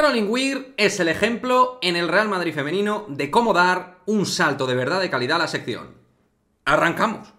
Caroline Weir es el ejemplo en el Real Madrid femenino de cómo dar un salto de verdad de calidad a la sección. ¡Arrancamos!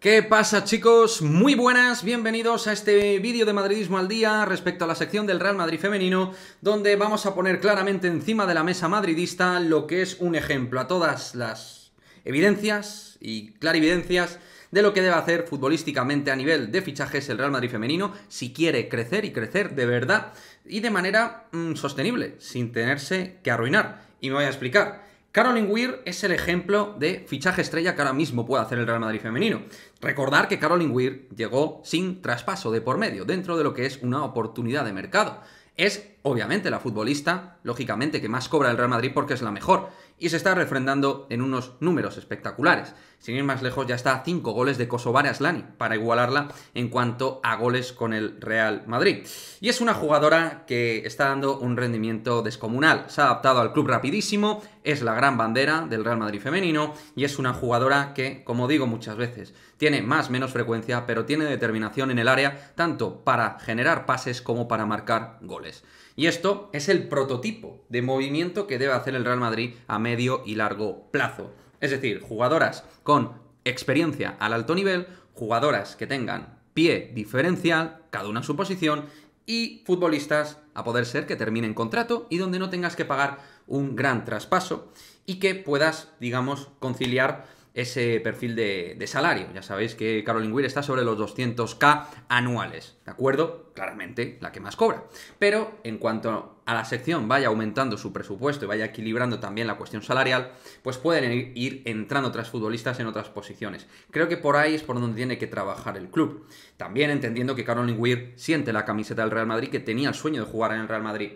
¿Qué pasa chicos? Muy buenas, bienvenidos a este vídeo de Madridismo al Día respecto a la sección del Real Madrid femenino, donde vamos a poner claramente encima de la mesa madridista lo que es un ejemplo a todas las evidencias y clarividencias de lo que debe hacer futbolísticamente a nivel de fichajes el Real Madrid femenino si quiere crecer y crecer de verdad y de manera mm, sostenible, sin tenerse que arruinar. Y me voy a explicar. Caroline Weir es el ejemplo de fichaje estrella que ahora mismo puede hacer el Real Madrid femenino. Recordar que Caroline Weir llegó sin traspaso de por medio, dentro de lo que es una oportunidad de mercado. Es obviamente, la futbolista, lógicamente, que más cobra el Real Madrid porque es la mejor. Y se está refrendando en unos números espectaculares. Sin ir más lejos, ya está a 5 goles de Kosovar Aslani para igualarla en cuanto a goles con el Real Madrid. Y es una jugadora que está dando un rendimiento descomunal. Se ha adaptado al club rapidísimo, es la gran bandera del Real Madrid femenino y es una jugadora que, como digo muchas veces, tiene más menos frecuencia, pero tiene determinación en el área tanto para generar pases como para marcar goles. Y esto es el prototipo de movimiento que debe hacer el Real Madrid a medio y largo plazo. Es decir, jugadoras con experiencia al alto nivel, jugadoras que tengan pie diferencial, cada una en su posición, y futbolistas a poder ser que terminen contrato y donde no tengas que pagar un gran traspaso y que puedas, digamos, conciliar ese perfil de, salario. Ya sabéis que Caroline Weir está sobre los 200k anuales, ¿de acuerdo? Claramente la que más cobra. Pero en cuanto a la sección vaya aumentando su presupuesto y vaya equilibrando también la cuestión salarial, pues pueden ir entrando otras futbolistas en otras posiciones. Creo que por ahí es por donde tiene que trabajar el club. También entendiendo que Caroline Weir siente la camiseta del Real Madrid, que tenía el sueño de jugar en el Real Madrid.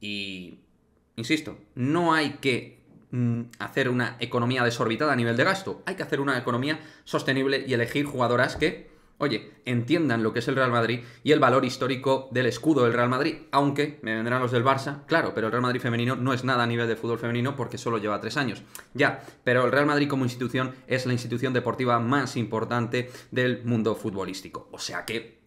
Y, insisto, no hay que Mm, hacer una economía desorbitada a nivel de gasto. Hay que hacer una economía sostenible y elegir jugadoras que, oye, entiendan lo que es el Real Madrid y el valor histórico del escudo del Real Madrid. Aunque me vendrán los del Barça, claro, pero el Real Madrid femenino no es nada a nivel de fútbol femenino porque solo lleva tres años. Ya, pero el Real Madrid como institución es la institución deportiva más importante del mundo futbolístico. O sea que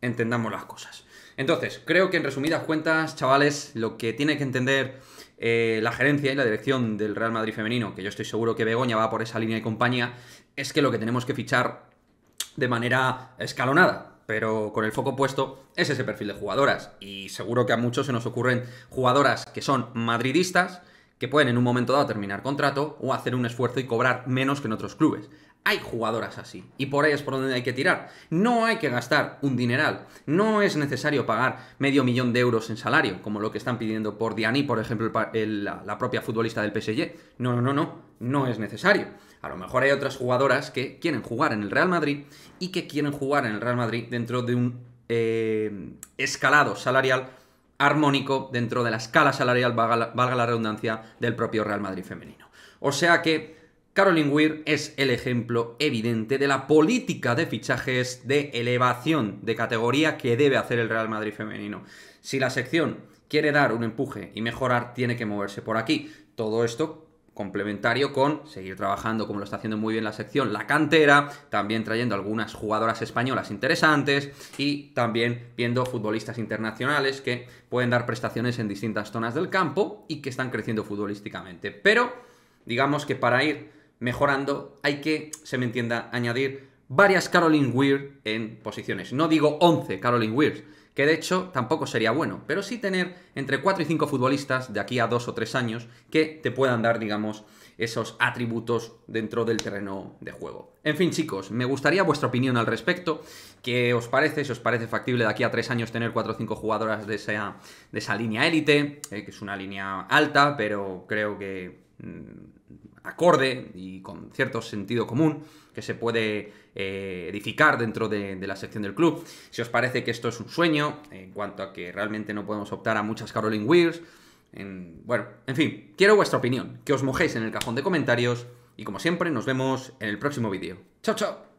entendamos las cosas. Entonces, creo que en resumidas cuentas, chavales, lo que tiene que entender eh, la gerencia y la dirección del Real Madrid femenino, que yo estoy seguro que Begoña va por esa línea y compañía, es que lo que tenemos que fichar de manera escalonada, pero con el foco puesto, es ese perfil de jugadoras. Y seguro que a muchos se nos ocurren jugadoras que son madridistas, que pueden en un momento dado terminar contrato o hacer un esfuerzo y cobrar menos que en otros clubes. Hay jugadoras así. Y por ahí es por donde hay que tirar. No hay que gastar un dineral. No es necesario pagar medio millón de euros en salario, como lo que están pidiendo por Diani, por ejemplo, la, propia futbolista del PSG. No, no, no, no. No es necesario. A lo mejor hay otras jugadoras que quieren jugar en el Real Madrid y que quieren jugar en el Real Madrid dentro de un eh, escalado salarial armónico dentro de la escala salarial, valga la redundancia, del propio Real Madrid femenino. O sea que Caroline Weir es el ejemplo evidente de la política de fichajes de elevación de categoría que debe hacer el Real Madrid femenino. Si la sección quiere dar un empuje y mejorar, tiene que moverse por aquí. Todo esto complementario con seguir trabajando como lo está haciendo muy bien la sección, la cantera, también trayendo algunas jugadoras españolas interesantes y también viendo futbolistas internacionales que pueden dar prestaciones en distintas zonas del campo y que están creciendo futbolísticamente. Pero digamos que para ir mejorando, hay que, se me entienda, añadir varias Caroline Weir en posiciones. No digo 11 Caroline Weir, que de hecho tampoco sería bueno, pero sí tener entre 4 y 5 futbolistas de aquí a 2 o 3 años que te puedan dar, digamos, esos atributos dentro del terreno de juego. En fin, chicos, me gustaría vuestra opinión al respecto. ¿Qué os parece? Si os parece factible de aquí a 3 años tener 4 o 5 jugadoras de esa, de esa línea élite, eh, que es una línea alta, pero creo que... Mm, acorde y con cierto sentido común que se puede eh, edificar dentro de, la sección del club. Si os parece que esto es un sueño, en cuanto a que realmente no podemos optar a muchas Caroline Wheels, en, bueno, en fin, quiero vuestra opinión, que os mojéis en el cajón de comentarios y como siempre nos vemos en el próximo vídeo. ¡Chao, chao!